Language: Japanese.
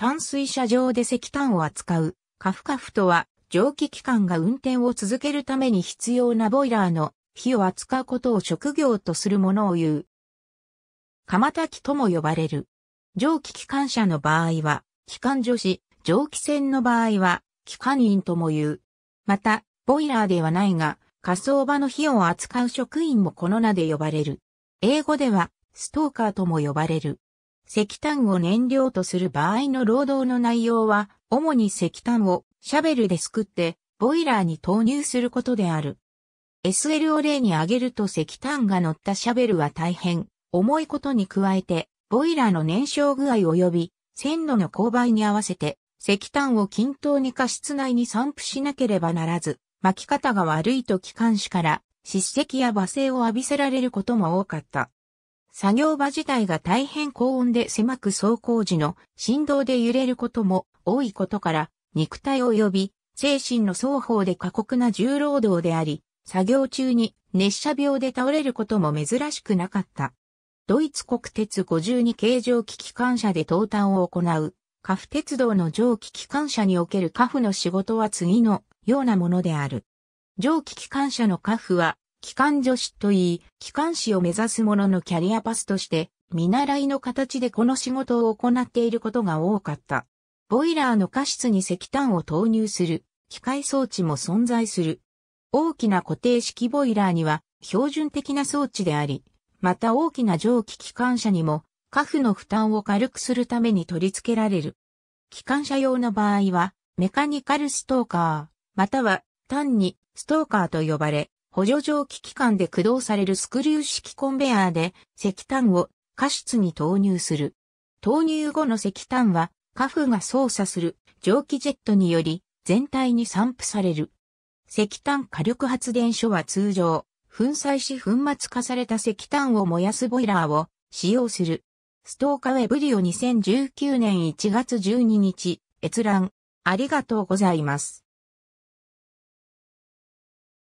淡水車上で石炭を扱う、カフカフとは、蒸気機関が運転を続けるために必要なボイラーの火を扱うことを職業とするものを言う。釜炊きとも呼ばれる。蒸気機関車の場合は、機関助士、蒸気船の場合は、機関員とも言う。また、ボイラーではないが、火葬場の火を扱う職員もこの名で呼ばれる。英語では、ストーカーとも呼ばれる。石炭を燃料とする場合の労働の内容は、主に石炭をシャベルですくって、ボイラーに投入することである。SL を例に挙げると石炭が乗ったシャベルは大変重いことに加えて、ボイラーの燃焼具合及び鮮度の勾配に合わせて、石炭を均等に過湿内に散布しなければならず、巻き方が悪いと機関士から、叱責や罵声を浴びせられることも多かった。作業場自体が大変高温で狭く走行時の振動で揺れることも多いことから肉体及び精神の双方で過酷な重労働であり、作業中に熱射病で倒れることも珍しくなかった。ドイツ国鉄52形状機機関車で投炭を行う、カフ鉄道の蒸気機関車におけるカフの仕事は次のようなものである。蒸気機関車のカフは機関助手といい、機関士を目指す者のキャリアパスとして、見習いの形でこの仕事を行っていることが多かった。ボイラーの過失に石炭を投入する、機械装置も存在する。大きな固定式ボイラーには標準的な装置であり、また大きな蒸気機関車にも、カフの負担を軽くするために取り付けられる。機関車用の場合は、メカニカルストーカー、または単にストーカーと呼ばれ、補助蒸気機関で駆動されるスクリュー式コンベアーで石炭を加湿に投入する。投入後の石炭は、カフが操作する蒸気ジェットにより全体に散布される。石炭火力発電所は通常、粉砕し粉末化された石炭を燃やすボイラーを使用する。ストーカーウェブリオ2019年1月12日、閲覧。ありがとうございます。